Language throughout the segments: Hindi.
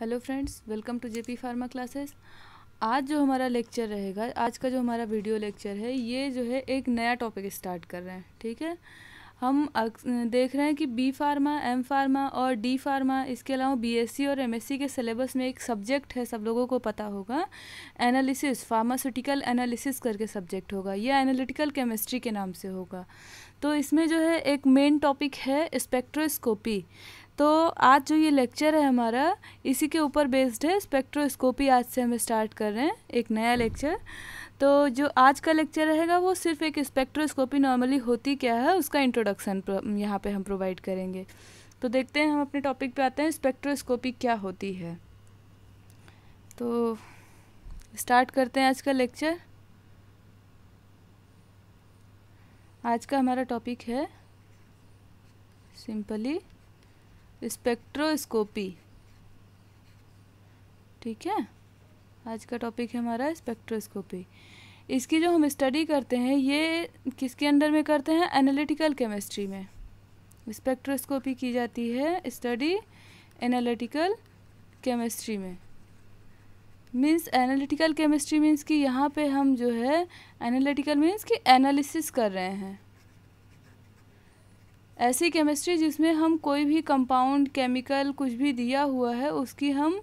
hello friends welcome to JP pharma classes आज जो हमारा लेक्चर रहेगा आज का जो हमारा वीडियो लेक्चर है ये जो है एक नया टॉपिक स्टार्ट कर रहे हैं ठीक है हम देख रहे हैं कि बी फार्मा एम फार्मा और डी फार्मा इसके अलावा बीएससी और एमएससी के सिलेबस में एक सब्जेक्ट है सब लोगों को पता होगा एनालिसिस फार्मास्यूटिकल एनालिसिस करके सब्जेक्ट होगा यह एनालिटिकल केमिस्ट्री के नाम से होगा तो इसमें जो है एक मेन टॉपिक है स्पेक्ट्रोस्कोपी तो आज जो ये लेक्चर है हमारा इसी के ऊपर बेस्ड है स्पेक्ट्रोस्कोपी आज से हम स्टार्ट कर रहे हैं एक नया लेक्चर तो जो आज का लेक्चर रहेगा वो सिर्फ एक स्पेक्ट्रोस्कोपी नॉर्मली होती क्या है उसका इंट्रोडक्शन यहाँ पे हम प्रोवाइड करेंगे तो देखते हैं हम अपने टॉपिक पे आते हैं स्पेक्ट्रोस्कोपी क्या होती है तो स्टार्ट करते हैं आज का लेक्चर आज का हमारा टॉपिक है सिंपली स्पेक्ट्रोस्कोपी ठीक है आज का टॉपिक है हमारा स्पेक्ट्रोस्कोपी इसकी जो हम स्टडी करते हैं ये किसके अंडर में करते हैं एनालिटिकल केमिस्ट्री में स्पेक्ट्रोस्कोपी की जाती है स्टडी एनालिटिकल केमिस्ट्री में मीन्स एनालिटिकल केमिस्ट्री मीन्स कि यहाँ पे हम जो है एनालिटिकल मीन्स कि एनालिसिस कर रहे हैं ऐसी केमिस्ट्री जिसमें हम कोई भी कंपाउंड केमिकल कुछ भी दिया हुआ है उसकी हम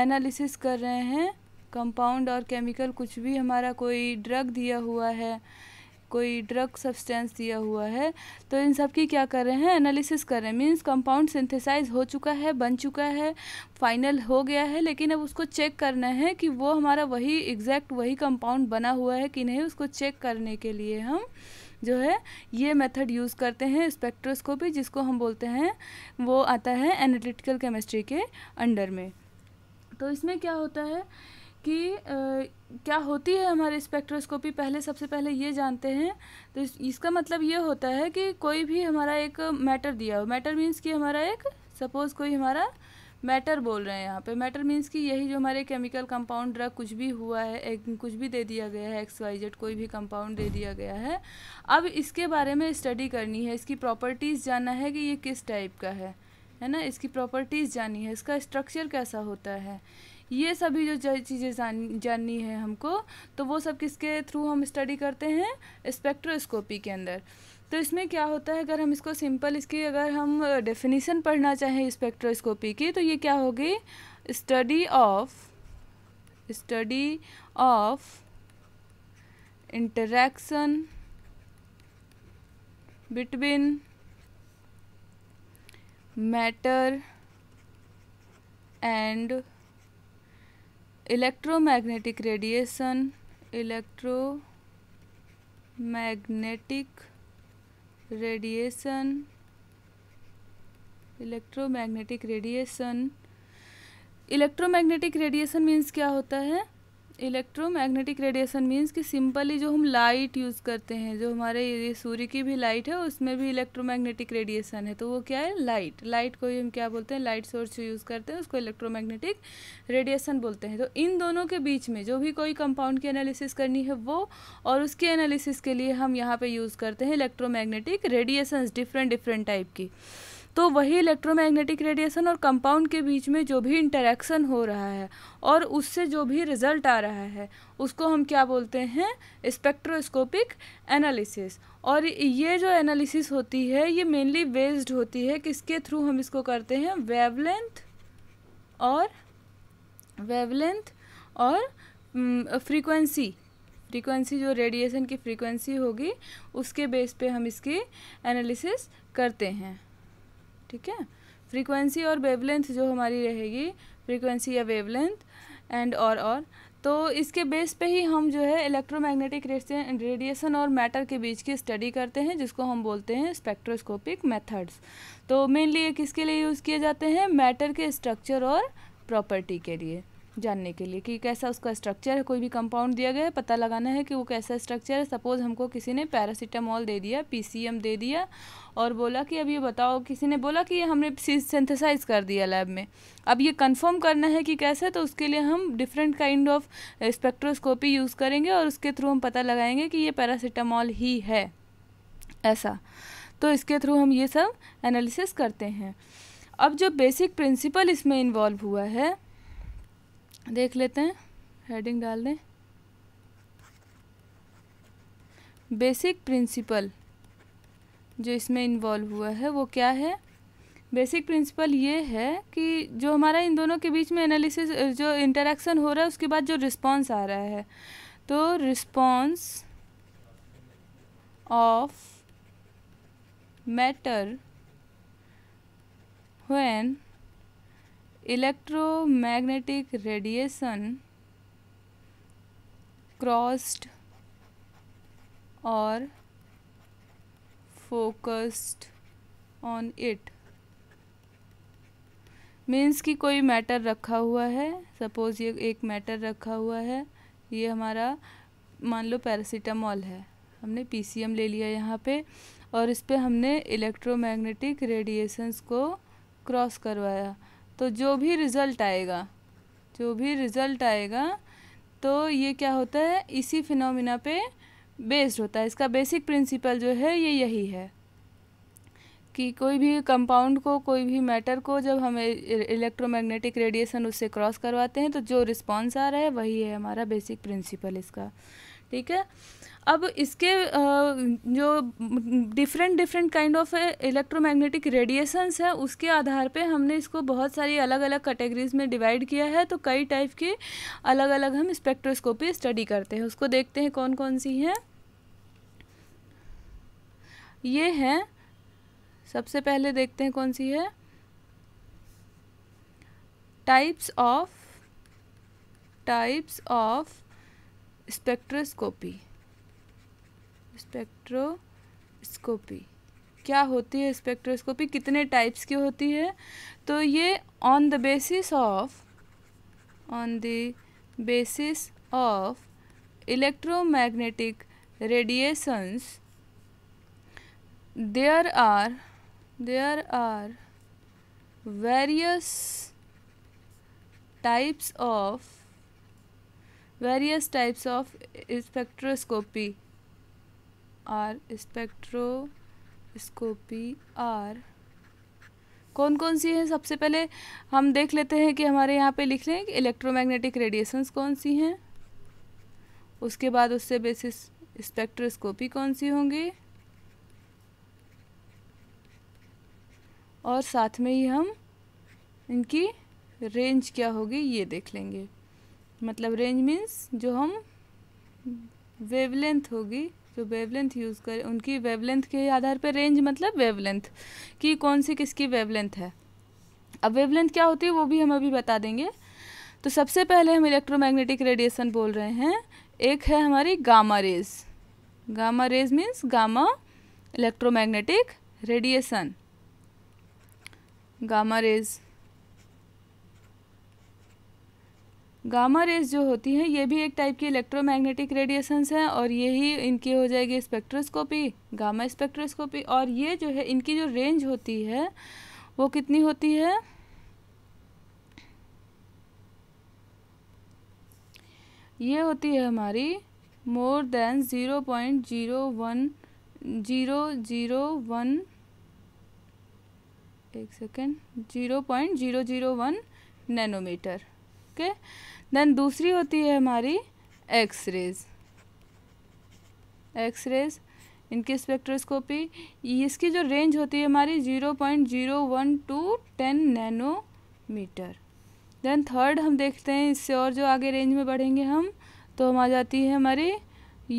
एनालिसिस कर रहे हैं कंपाउंड और केमिकल कुछ भी हमारा कोई ड्रग दिया हुआ है कोई ड्रग सब्सटेंस दिया हुआ है तो इन सब की क्या कर रहे हैं एनालिसिस कर रहे हैं मीन्स कंपाउंड सिंथेसाइज हो चुका है बन चुका है फाइनल हो गया है लेकिन अब उसको चेक करना है कि वो हमारा वही एग्जैक्ट वही कंपाउंड बना हुआ है कि नहीं उसको चेक करने के लिए हम जो है ये मेथड यूज़ करते हैं स्पेक्ट्रोस्कोपी जिसको हम बोलते हैं वो आता है एनालिटिकल केमिस्ट्री के अंडर में तो इसमें क्या होता है कि आ, क्या होती है हमारी स्पेक्ट्रोस्कोपी पहले सबसे पहले ये जानते हैं तो इस, इसका मतलब ये होता है कि कोई भी हमारा एक मैटर दिया हो मैटर मीन्स कि हमारा एक सपोज़ कोई हमारा मैटर बोल रहे हैं यहाँ पे मैटर मीन्स कि यही जो हमारे केमिकल कंपाउंड ड्रग कुछ भी हुआ है एक कुछ भी दे दिया गया है एक्स वाई जेड कोई भी कंपाउंड दे दिया गया है अब इसके बारे में स्टडी करनी है इसकी प्रॉपर्टीज़ जानना है कि ये किस टाइप का है है ना इसकी प्रॉपर्टीज़ जाननी है इसका स्ट्रक्चर कैसा होता है ये सभी जो चीज़ें जान जाननी है हमको तो वो सब किसके थ्रू हम स्टडी करते हैं स्पेक्ट्रोस्कोपी के अंदर तो इसमें क्या होता है अगर हम इसको सिंपल इसकी अगर हम डेफिनेशन पढ़ना चाहें स्पेक्ट्रोस्कोपी की तो ये क्या होगी study of study of interaction between matter and electromagnetic radiation electro magnetic radiation electromagnetic radiation electromagnetic radiation means क्या होता है इलेक्ट्रोमैग्नेटिक रेडिएशन मीन्स कि सिंपली जो हम लाइट यूज़ करते हैं जो हमारे ये सूर्य की भी लाइट है उसमें भी इलेक्ट्रोमैग्नेटिक रेडिएशन है तो वो क्या है लाइट लाइट को हम क्या बोलते हैं लाइट सोर्स यूज़ करते हैं उसको इलेक्ट्रोमैग्नेटिक रेडिएशन बोलते हैं तो इन दोनों के बीच में जो भी कोई कंपाउंड की एनालिसिस करनी है वो और उसकी एनालिसिस के लिए हम यहाँ पर यूज़ करते हैं electromagnetic radiations different different type की तो वही इलेक्ट्रोमैग्नेटिक रेडिएशन और कंपाउंड के बीच में जो भी इंटरेक्शन हो रहा है और उससे जो भी रिजल्ट आ रहा है उसको हम क्या बोलते हैं स्पेक्ट्रोस्कोपिक एनालिसिस और ये जो एनालिसिस होती है ये मेनली बेस्ड होती है किसके थ्रू हम इसको करते हैं वेवलेंथ और वेवलेंथ और फ्रीक्वेंसी हम्म, फ्रीक्वेंसी जो रेडिएशन की फ्रीक्वेंसी होगी उसके बेस पे हम इसकी एनालिसिस करते हैं ठीक है फ्रीक्वेंसी और वेवलेंथ जो हमारी रहेगी फ्रीक्वेंसी या वेवलेंथ एंड और और तो इसके बेस पे ही हम जो है इलेक्ट्रोमैग्नेटिक रेडिएशन और मैटर के बीच की स्टडी करते हैं जिसको हम बोलते हैं स्पेक्ट्रोस्कोपिक मेथड्स तो मेनली ये किसके लिए यूज़ किए जाते हैं मैटर के स्ट्रक्चर और प्रॉपर्टी के लिए जानने के लिए कि कैसा उसका स्ट्रक्चर है कोई भी कंपाउंड दिया गया है पता लगाना है कि वो कैसा स्ट्रक्चर है सपोज़ हमको किसी ने पैरासीटामॉल दे दिया पीसीएम दे दिया और बोला कि अब ये बताओ किसी ने बोला कि ये हमने सिंथेसाइज कर दिया लैब में अब ये कंफर्म करना है कि कैसा है तो उसके लिए हम different kind of spectroscopy use करेंगे और उसके थ्रू हम पता लगाएंगे कि ये पैरासीटामॉल ही है ऐसा तो इसके थ्रू हम ये सब एनालिसिस करते हैं अब जो बेसिक प्रिंसिपल इसमें इन्वॉल्व हुआ है देख लेते हैं हेडिंग डाल दें बेसिक प्रिंसिपल जो इसमें इन्वॉल्व हुआ है वो क्या है बेसिक प्रिंसिपल ये है कि जो हमारा इन दोनों के बीच में एनालिसिस जो इंटरेक्शन हो रहा है उसके बाद जो रिस्पांस आ रहा है तो response of matter when electromagnetic radiation crossed और फोकस्ड ऑन इट मीन्स कि कोई मैटर रखा हुआ है सपोज़ ये एक मैटर रखा हुआ है ये हमारा मान लो पैरासीटामॉल है हमने पीसीएम ले लिया यहाँ पे और इस पर हमने इलेक्ट्रोमैग्नेटिक रेडिएशंस को क्रॉस करवाया तो जो भी रिज़ल्ट आएगा जो भी रिज़ल्ट आएगा तो ये क्या होता है इसी फिनोमिना पे बेस्ड होता है इसका बेसिक प्रिंसिपल जो है ये यही है कि कोई भी कंपाउंड को कोई भी मैटर को जब हम इलेक्ट्रोमैग्नेटिक रेडिएशन उससे क्रॉस करवाते हैं तो जो रिस्पांस आ रहा है वही है हमारा बेसिक प्रिंसिपल इसका ठीक है अब इसके जो different different kind of electromagnetic radiations है उसके आधार पे हमने इसको बहुत सारी अलग अलग कैटेगरीज में डिवाइड किया है तो कई टाइप की अलग अलग हम स्पेक्ट्रोस्कोपी स्टडी करते हैं उसको देखते हैं कौन कौन सी हैं ये है सबसे पहले देखते हैं कौन सी है types of types of spectroscopy spectroscopy क्या होती है स्पेक्ट्रोस्कोपी कितने टाइप्स की होती है तो ये on the basis of on the basis of electromagnetic radiations there are there are various types of various types of spectroscopy are spectroscopy are कौन कौन सी हैं सबसे पहले हम देख लेते हैं कि हमारे यहाँ पे लिख लें कि इलेक्ट्रोमैग्नेटिक रेडिएशंस कौन सी हैं उसके बाद उससे बेसिस स्पेक्ट्रोस्कोपी कौन सी होंगी और साथ में ही हम इनकी रेंज क्या होगी ये देख लेंगे मतलब रेंज मीन्स जो हम वेवलेंथ होगी जो वेवलेंथ यूज़ करें उनकी वेवलेंथ के आधार पर रेंज मतलब वेवलेंथ कि कौन सी किसकी वेवलेंथ है अब वेवलेंथ क्या होती है वो भी हम अभी बता देंगे तो सबसे पहले हम इलेक्ट्रोमैग्नेटिक रेडिएशन बोल रहे हैं एक है हमारी gamma rays gamma rays means gamma electromagnetic radiation gamma rays gamma rays जो होती हैं ये भी एक टाइप की इलेक्ट्रोमैग्नेटिक रेडिएशंस हैं और यही इनकी हो जाएगी स्पेक्ट्रोस्कोपी गामा स्पेक्ट्रोस्कोपी और ये जो है इनकी जो रेंज होती है वो कितनी होती है ये होती है हमारी more than zero point zero one zero zero one एक second zero point zero zero one nanometer okay then दूसरी होती है हमारी एक्स रेज एक्स रेज इनकी स्पेक्ट्रोस्कोपी इसकी जो रेंज होती है हमारी zero point zero one to ten nanometer then third हम देखते हैं इससे और जो आगे रेंज में बढ़ेंगे हम तो हम आ जाती है हमारी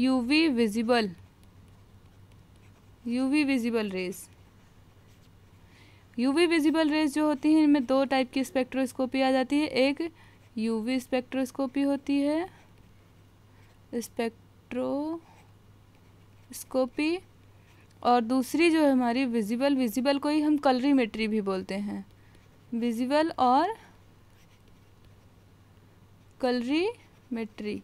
UV visible UV visible rays UV visible rays जो होती है इनमें दो टाइप की स्पेक्ट्रोस्कोपी आ जाती है एक यूवी स्पेक्ट्रोस्कोपी होती है स्पेक्ट्रोस्कोपी और दूसरी जो है हमारी विजिबल विजिबल को ही हम कलरीमेट्री भी बोलते हैं विजिबल और कलरीमेट्री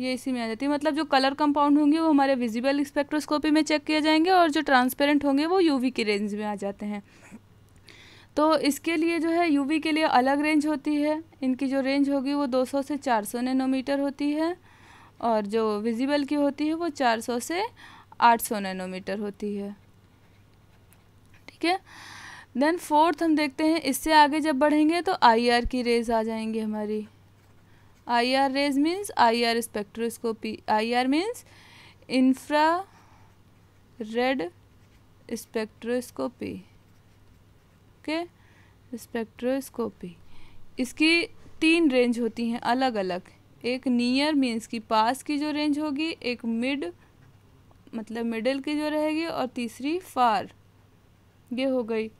ये इसी में आ जाती है मतलब जो कलर कंपाउंड होंगे वो हमारे विजिबल स्पेक्ट्रोस्कोपी में चेक किए जाएंगे और जो ट्रांसपेरेंट होंगे वो यूवी की रेंज में आ जाते हैं तो इसके लिए जो है यूवी के लिए अलग रेंज होती है इनकी जो रेंज होगी वो 200 से 400 नैनोमीटर होती है और जो विजिबल की होती है वो 400 से 800 नैनोमीटर होती है ठीक है देन फोर्थ हम देखते हैं इससे आगे जब बढ़ेंगे तो आईआर की रेज आ जाएंगी हमारी IR rays means IR spectroscopy IR means infra red spectroscopy okay spectroscopy इसकी तीन रेंज होती हैं अलग अलग एक नियर मीन्स की पास की जो रेंज होगी एक मिड मतलब मिडल की जो रहेगी और तीसरी फार ये हो गई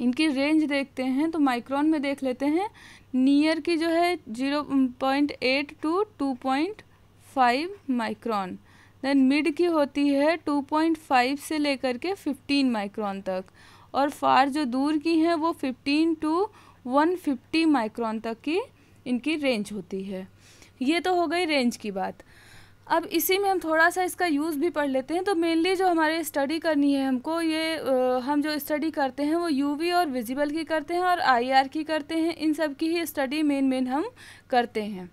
इनकी रेंज देखते हैं तो माइक्रोन में देख लेते हैं नियर की जो है zero point eight to two point five micron then mid की होती है टू पॉइंट फाइव से लेकर के फिफ्टीन माइक्रॉन तक और फार जो दूर की हैं वो fifteen to one fifty micron तक की इनकी रेंज होती है ये तो हो गई रेंज की बात अब इसी में हम थोड़ा सा इसका यूज़ भी पढ़ लेते हैं तो मेनली जो हमारे स्टडी करनी है हमको ये आ, हम जो स्टडी करते हैं वो यूवी और विजिबल की करते हैं और आईआर की करते हैं इन सब की ही स्टडी मेन मेन हम करते हैं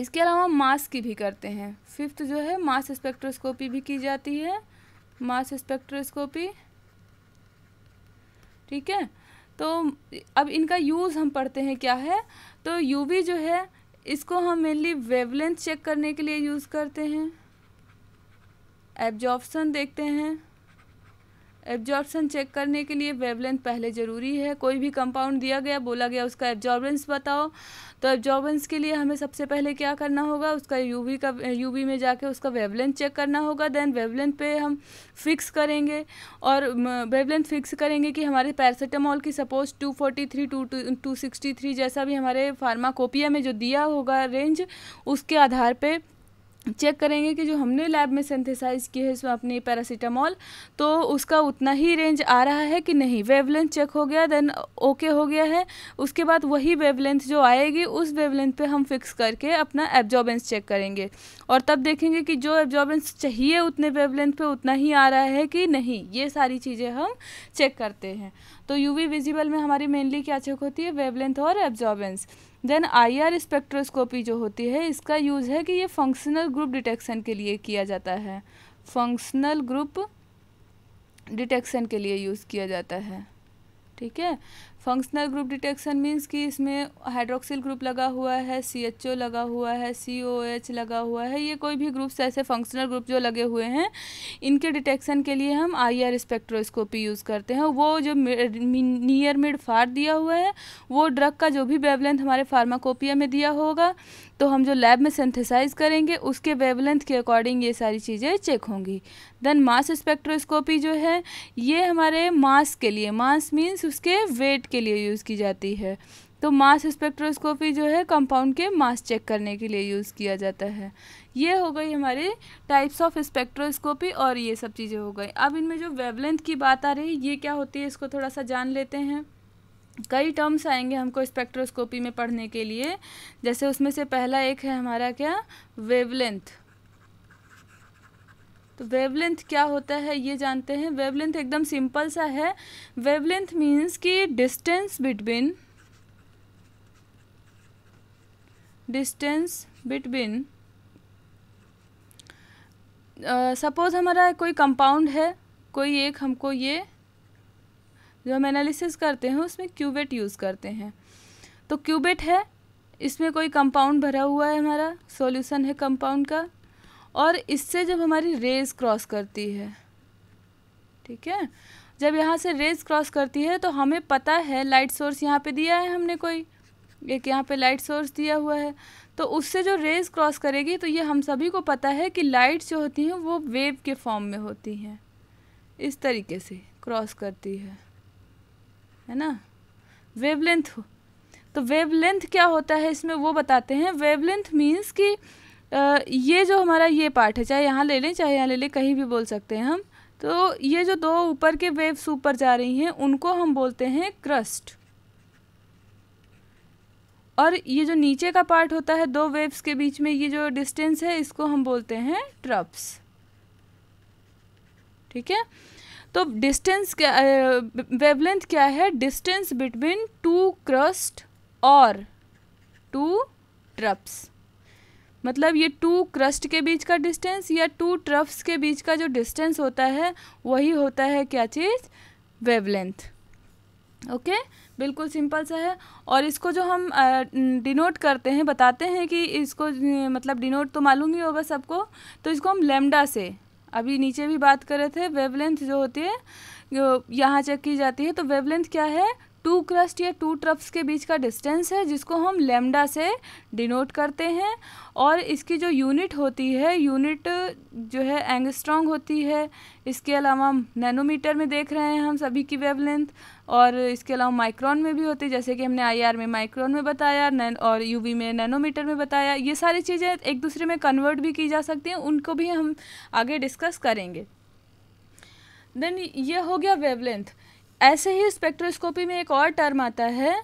इसके अलावा मास की भी करते हैं फिफ्थ जो है मास स्पेक्ट्रोस्कोपी भी की जाती है मास स्पेक्ट्रोस्कोपी ठीक है तो अब इनका यूज़ हम पढ़ते हैं क्या है तो यूवी जो है इसको हम मेनली वेवलेंथ चेक करने के लिए यूज़ करते हैं एबजॉपसन देखते हैं एब्जॉर्प्शन चेक करने के लिए वेवलेंथ पहले ज़रूरी है कोई भी कंपाउंड दिया गया बोला गया उसका एब्जॉर्बेंस बताओ तो एब्जॉर्बेंस के लिए हमें सबसे पहले क्या करना होगा उसका यूवी का यूवी में जाके उसका वेवलेंथ चेक करना होगा देन वेवलेंथ पे हम फिक्स करेंगे और वेवलेंथ फिक्स करेंगे कि हमारे पैरासीटामॉल की suppose two forty three to two sixty three जैसा भी हमारे फार्माकोपिया में जो दिया होगा रेंज उसके आधार पर चेक करेंगे कि जो हमने लैब में सिंथेसाइज किए है इसमें अपनी पैरासीटामॉल तो उसका उतना ही रेंज आ रहा है कि नहीं वेवलेंथ चेक हो गया देन ओके हो गया है उसके बाद वही वेवलेंथ जो आएगी उस वेवलेंथ पे हम फिक्स करके अपना एब्जॉर्बेंस चेक करेंगे और तब देखेंगे कि जो एब्जॉर्बेंस चाहिए उतने वेवलेंथ पर उतना ही आ रहा है कि नहीं ये सारी चीज़ें हम चेक करते हैं तो यूवी विजिबल में हमारी मेनली क्या चेक होती है वेवलेंथ और एब्जॉर्बेंस देन आईआर स्पेक्ट्रोस्कोपी जो होती है इसका यूज़ है कि ये फंक्शनल ग्रुप डिटेक्शन के लिए किया जाता है फंक्शनल ग्रुप डिटेक्शन के लिए यूज़ किया जाता है ठीक है फंक्शनल ग्रुप डिटेक्शन मीन्स कि इसमें हाइड्रोक्सिल ग्रुप लगा हुआ है सी एच ओ लगा हुआ है सी ओ एच लगा हुआ है ये कोई भी ग्रुप्स ऐसे फंक्शनल ग्रुप जो लगे हुए हैं इनके डिटेक्शन के लिए हम आई आर स्पेक्ट्रोस्कोपी यूज़ करते हैं वो जो नियर मिड फार दिया हुआ है वो ड्रग का जो भी वेवलेंथ हमारे फार्माकोपिया में दिया होगा तो हम जो लैब में सेंथिसाइज़ करेंगे उसके वेवलेंथ के अकॉर्डिंग ये सारी चीज़ें चेक होंगी देन मास स्पेक्ट्रोस्कोपी जो है ये हमारे मास के लिए मास मीन्स उसके वेट के के लिए यूज़ की जाती है तो मास स्पेक्ट्रोस्कोपी जो है कंपाउंड के मास चेक करने के लिए यूज़ किया जाता है ये हो गई हमारे टाइप्स ऑफ स्पेक्ट्रोस्कोपी और ये सब चीज़ें हो गई अब इनमें जो वेवलेंथ की बात आ रही है ये क्या होती है इसको थोड़ा सा जान लेते हैं कई टर्म्स आएंगे हमको स्पेक्ट्रोस्कोपी में पढ़ने के लिए जैसे उसमें से पहला एक है हमारा क्या वेवलेंथ तो वेवलेंथ क्या होता है ये जानते हैं वेवलेंथ एकदम सिंपल सा है वेवलेंथ मीन्स कि distance between distance between suppose हमारा कोई कंपाउंड है कोई एक हमको ये जो हम एनालिसिस करते हैं उसमें क्यूबेट यूज़ करते हैं तो क्यूबेट है इसमें कोई कंपाउंड भरा हुआ है हमारा सॉल्यूशन है कंपाउंड का और इससे जब हमारी रेज क्रॉस करती है ठीक है जब यहाँ से रेज क्रॉस करती है तो हमें पता है लाइट सोर्स यहाँ पे दिया है हमने कोई एक यहाँ पे लाइट सोर्स दिया हुआ है तो उससे जो रेज क्रॉस करेगी तो ये हम सभी को पता है कि लाइट्स जो होती हैं वो वेव के फॉर्म में होती हैं इस तरीके से क्रॉस करती है है ना वेवलेंथ तो वेवलेंथ क्या होता है इसमें वो बताते हैं वेवलेंथ मीन्स कि ये जो हमारा ये पार्ट है चाहे यहाँ ले लें चाहे यहाँ ले लें कहीं भी बोल सकते हैं हम तो ये जो दो ऊपर के वेव्स ऊपर जा रही हैं उनको हम बोलते हैं क्रस्ट और ये जो नीचे का पार्ट होता है दो वेव्स के बीच में ये जो डिस्टेंस है इसको हम बोलते हैं ट्रप्स ठीक है तो डिस्टेंस क्या वेवलेंथ क्या है डिस्टेंस बिटवीन टू क्रस्ट और टू ट्रप्स मतलब ये टू क्रस्ट के बीच का डिस्टेंस या टू ट्रफ्स के बीच का जो डिस्टेंस होता है वही होता है क्या चीज़ वेवलेंथ ओके बिल्कुल सिंपल सा है और इसको जो हम डिनोट करते हैं बताते हैं कि इसको मतलब डिनोट तो मालूम ही होगा सबको तो इसको हम लेमडा से अभी नीचे भी बात कर रहे थे वेवलेंथ जो होती है यहाँ चेक की जाती है तो वेवलेंथ क्या है टू क्रस्ट या टू ट्रफ्स के बीच का डिस्टेंस है जिसको हम लेमडा से डिनोट करते हैं और इसकी जो यूनिट होती है यूनिट जो है एंगस्ट्रॉन्ग होती है इसके अलावा हम नैनोमीटर में देख रहे हैं हम सभी की वेवलेंथ और इसके अलावा माइक्रोन में भी होती है जैसे कि हमने आईआर में माइक्रोन में बताया और यूवी में नैनोमीटर में बताया ये सारी चीज़ें एक दूसरे में कन्वर्ट भी की जा सकती हैं उनको भी हम आगे डिस्कस करेंगे देन ये हो गया वेवलेंथ ऐसे ही स्पेक्ट्रोस्कोपी में एक और टर्म आता है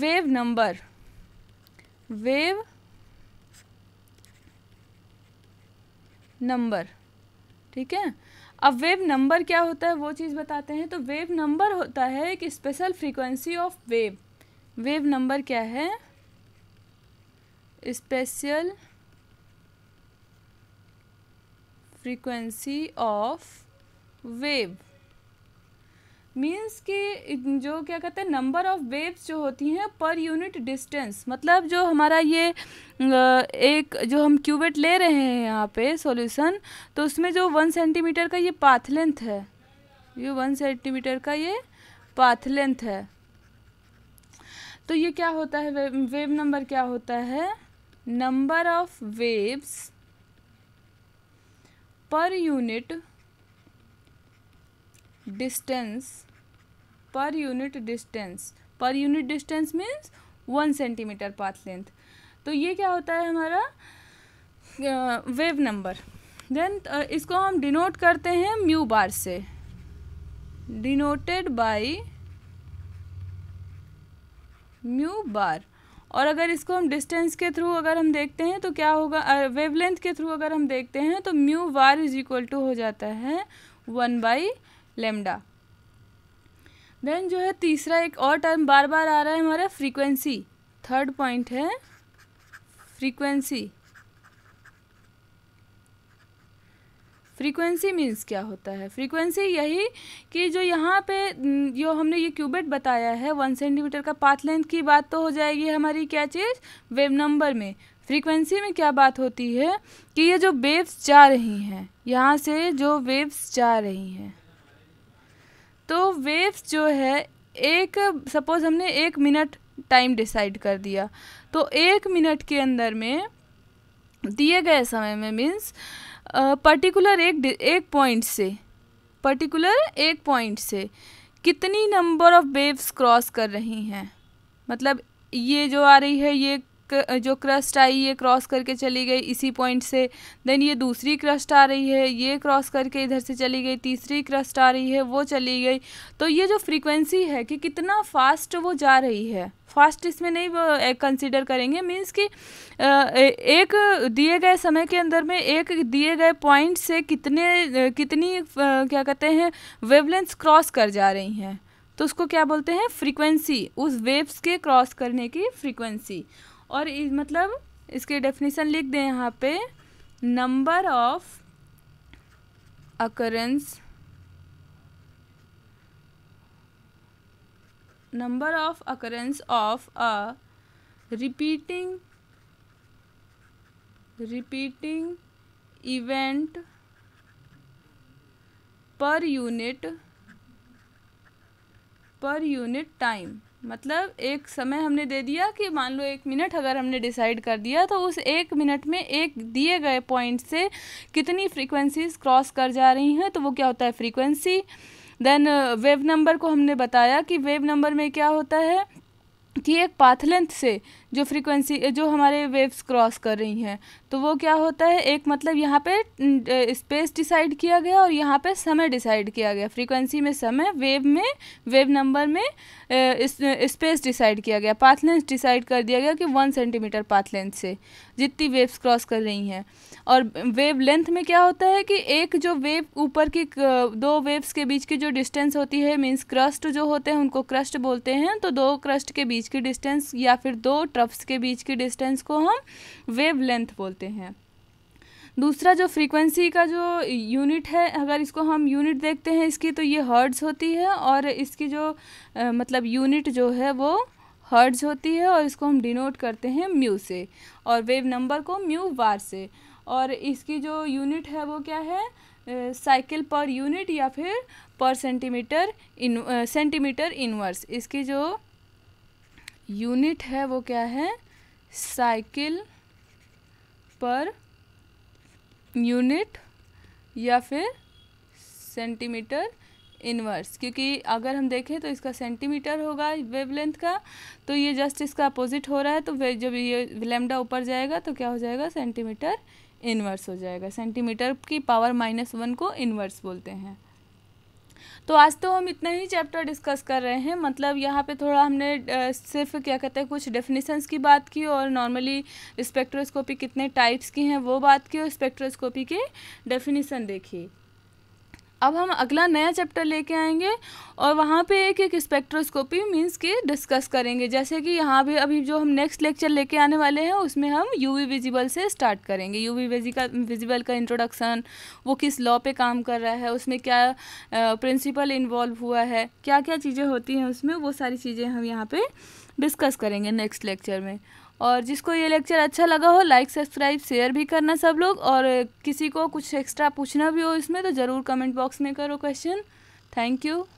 वेव नंबर वेव नंबर ठीक है अब वेव नंबर क्या होता है वो चीज़ बताते हैं तो वेव नंबर होता है एक special frequency of wave wave number क्या है special frequency of wave means कि जो क्या कहते हैं नंबर ऑफ वेव्स जो होती हैं पर यूनिट डिस्टेंस मतलब जो हमारा ये एक जो हम क्यूबेट ले रहे हैं यहाँ पे सॉल्यूशन तो उसमें जो वन सेंटीमीटर का ये पाथ लेंथ है ये वन सेंटीमीटर का ये पाथ लेंथ है तो ये क्या होता है वेव नंबर क्या होता है number of waves per unit distance per unit distance per unit distance means one centimetre path length तो ये क्या होता है हमारा वेव नंबर देन इसको हम डिनोट करते हैं म्यू बार से डिनोटेड बाई म्यू बार और अगर इसको हम डिस्टेंस के थ्रू अगर हम देखते हैं तो क्या होगा वेवलेंथ के थ्रू अगर हम देखते हैं तो mu bar is equal to हो जाता है वन बाई लेमडा देन जो है तीसरा एक और टर्म बार बार आ रहा है हमारा फ्रीक्वेंसी थर्ड पॉइंट है फ्रीक्वेंसी फ्रीक्वेंसी मीन्स क्या होता है फ्रीक्वेंसी यही कि जो यहाँ पे जो हमने ये क्यूबेट बताया है वन सेंटीमीटर का पाथ लेंथ की बात तो हो जाएगी हमारी क्या चीज़ वेव नंबर में फ्रीक्वेंसी में क्या बात होती है कि ये जो वेव्स जा रही हैं यहाँ से जो वेव्स जा रही हैं तो वेव्स जो है एक सपोज़ हमने एक मिनट टाइम डिसाइड कर दिया तो एक मिनट के अंदर में दिए गए समय में मीन्स पर्टिकुलर एक एक पॉइंट से पर्टिकुलर एक पॉइंट से कितनी नंबर ऑफ वेव्स क्रॉस कर रही हैं मतलब ये जो आ रही है ये जो क्रस्ट आई ये क्रॉस करके चली गई इसी पॉइंट से देन ये दूसरी क्रस्ट आ रही है ये क्रॉस करके इधर से चली गई तीसरी क्रस्ट आ रही है वो चली गई तो ये जो फ्रीक्वेंसी है कि कितना फास्ट वो जा रही है फास्ट इसमें नहीं कंसिडर करेंगे मीन्स कि एक दिए गए समय के अंदर में एक दिए गए पॉइंट से कितने कितनी क्या कहते हैं वेवलेंस क्रॉस कर जा रही हैं तो उसको क्या बोलते हैं फ्रीक्वेंसी उस वेव्स के क्रॉस करने की फ्रीक्वेंसी और इस मतलब इसके डेफिनेशन लिख दें यहाँ पे number of occurrence number of occurrence of a repeating repeating event per unit per unit time मतलब एक समय हमने दे दिया कि मान लो एक मिनट अगर हमने डिसाइड कर दिया तो उस एक मिनट में एक दिए गए पॉइंट से कितनी फ्रीक्वेंसीज क्रॉस कर जा रही हैं तो वो क्या होता है फ्रीक्वेंसी देन वेव नंबर को हमने बताया कि वेव नंबर में क्या होता है कि एक पाथ लेंथ से जो फ्रीक्वेंसी जो हमारे वेव्स क्रॉस कर रही हैं तो वो क्या होता है एक मतलब यहाँ पे स्पेस डिसाइड किया गया और यहाँ पे समय डिसाइड किया गया फ्रीक्वेंसी में समय वेव में वेव नंबर में स्पेस डिसाइड किया गया पाथ लेंथ डिसाइड कर दिया गया कि वन सेंटीमीटर पाथ लेंथ से जितनी वेव्स क्रॉस कर रही हैं और वेव लेंथ में क्या होता है कि एक जो वेव ऊपर की दो वेव्स के बीच की जो डिस्टेंस होती है मीन्स क्रस्ट जो होते हैं उनको क्रस्ट बोलते हैं तो दो क्रस्ट के बीच की डिस्टेंस या फिर दो ट्रफ्स के बीच की डिस्टेंस को हम वेव लेंथ बोलते बोलते हैं दूसरा जो फ्रीक्वेंसी का जो यूनिट है अगर इसको हम यूनिट देखते हैं इसकी तो ये हर्ड्स होती है और इसकी जो आ, मतलब यूनिट जो है वो हर्ड्स होती है और इसको हम डिनोट करते हैं म्यू से और वेव नंबर को म्यू वार से और इसकी जो यूनिट है वो क्या है साइकिल पर यूनिट या फिर पर सेंटीमीटर इन सेंटीमीटर इनवर्स इसकी जो यूनिट है वो क्या है साइकिल पर यूनिट या फिर सेंटीमीटर इनवर्स क्योंकि अगर हम देखें तो इसका सेंटीमीटर होगा वेवलेंथ का तो ये जस्ट इसका अपोजिट हो रहा है तो जब ये लेमडा ऊपर जाएगा तो क्या हो जाएगा सेंटीमीटर इनवर्स हो जाएगा सेंटीमीटर की पावर माइनस वन को इनवर्स बोलते हैं तो आज तो हम इतना ही चैप्टर डिस्कस कर रहे हैं मतलब यहाँ पे थोड़ा हमने सिर्फ क्या कहते हैं कुछ डेफिनेशंस की बात की और नॉर्मली स्पेक्ट्रोस्कोपी कितने टाइप्स की हैं वो बात की और स्पेक्ट्रोस्कोपी के डेफिनेशन देखी अब हम अगला नया चैप्टर लेके आएंगे और वहाँ पे एक एक स्पेक्ट्रोस्कोपी मींस के डिस्कस करेंगे जैसे कि यहाँ भी अभी जो हम नेक्स्ट लेक्चर लेके आने वाले हैं उसमें हम यूवी विजिबल से स्टार्ट करेंगे यूवी का विजिबल का इंट्रोडक्शन वो किस लॉ पे काम कर रहा है उसमें क्या प्रिंसिपल इन्वॉल्व हुआ है क्या क्या चीज़ें होती हैं उसमें वो सारी चीज़ें हम यहाँ पर डिस्कस करेंगे नेक्स्ट लेक्चर में और जिसको ये लेक्चर अच्छा लगा हो लाइक सब्सक्राइब शेयर भी करना सब लोग और किसी को कुछ एक्स्ट्रा पूछना भी हो इसमें तो ज़रूर कमेंट बॉक्स में करो क्वेश्चन थैंक यू